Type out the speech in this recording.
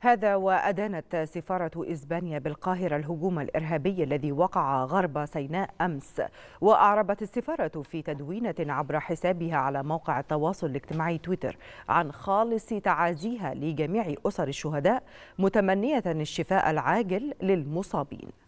هذا وأدانت سفارة إسبانيا بالقاهرة الهجوم الإرهابي الذي وقع غرب سيناء أمس وأعربت السفارة في تدوينة عبر حسابها على موقع التواصل الاجتماعي تويتر عن خالص تعازيها لجميع أسر الشهداء متمنية الشفاء العاجل للمصابين